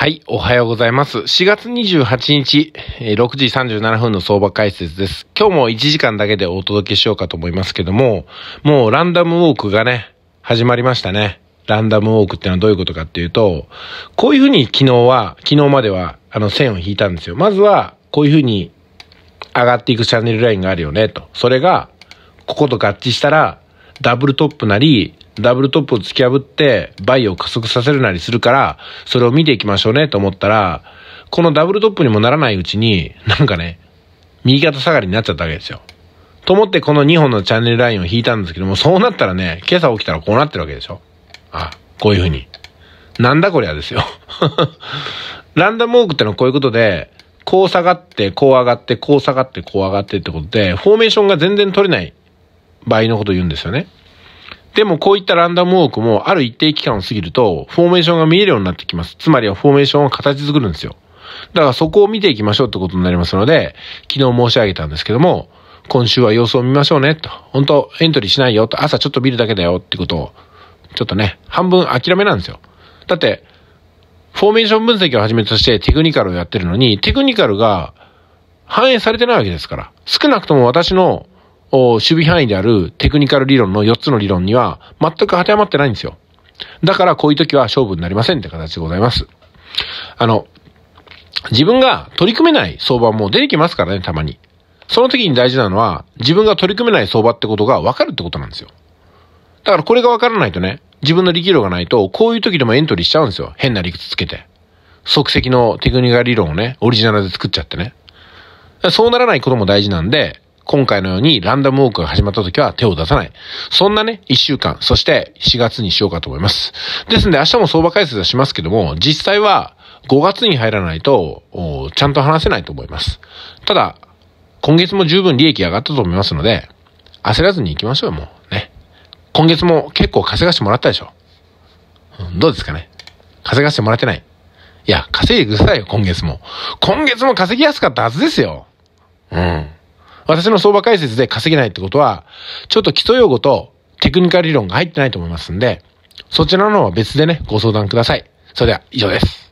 はい、おはようございます。4月28日、6時37分の相場解説です。今日も1時間だけでお届けしようかと思いますけども、もうランダムウォークがね、始まりましたね。ランダムウォークってのはどういうことかっていうと、こういうふうに昨日は、昨日までは、あの、線を引いたんですよ。まずは、こういうふうに上がっていくチャンネルラインがあるよね、と。それが、ここと合致したら、ダブルトップなり、ダブルトップを突き破って、バイを加速させるなりするから、それを見ていきましょうねと思ったら、このダブルトップにもならないうちに、なんかね、右肩下がりになっちゃったわけですよ。と思ってこの2本のチャンネルラインを引いたんですけども、そうなったらね、今朝起きたらこうなってるわけでしょ。あ、こういうふうに。なんだこりゃですよ。ランダムウォークってのはこういうことで、こう下がって、こう上がって、こう下がって、こう上がってってことで、フォーメーションが全然取れない場合のこと言うんですよね。でもこういったランダムウォークもある一定期間を過ぎると、フォーメーションが見えるようになってきます。つまりはフォーメーションを形作るんですよ。だからそこを見ていきましょうってことになりますので、昨日申し上げたんですけども、今週は様子を見ましょうねと。本当エントリーしないよと。朝ちょっと見るだけだよってことを、ちょっとね、半分諦めなんですよ。だって、フォーメーション分析をはじめとしてテクニカルをやってるのに、テクニカルが反映されてないわけですから。少なくとも私の守備範囲であるテクニカル理論の4つの理論には全く当てはまってないんですよ。だからこういう時は勝負になりませんって形でございます。あの、自分が取り組めない相場も出てきますからね、たまに。その時に大事なのは、自分が取り組めない相場ってことが分かるってことなんですよ。だからこれが分からないとね、自分の力量がないと、こういう時でもエントリーしちゃうんですよ。変な理屈つけて。即席のテクニカル理論をね、オリジナルで作っちゃってね。そうならないことも大事なんで、今回のようにランダムウォークが始まった時は手を出さない。そんなね、1週間、そして4月にしようかと思います。ですんで明日も相場解説はしますけども、実際は5月に入らないと、ちゃんと話せないと思います。ただ、今月も十分利益上がったと思いますので、焦らずに行きましょうよ、もう。ね。今月も結構稼がしてもらったでしょ。どうですかね稼がしてもらってない。いや、稼いでくださいよ、今月も。今月も稼ぎやすかったはずですよ。うん。私の相場解説で稼げないってことは、ちょっと基礎用語とテクニカル理論が入ってないと思いますんで、そちらの方は別でね、ご相談ください。それでは以上です。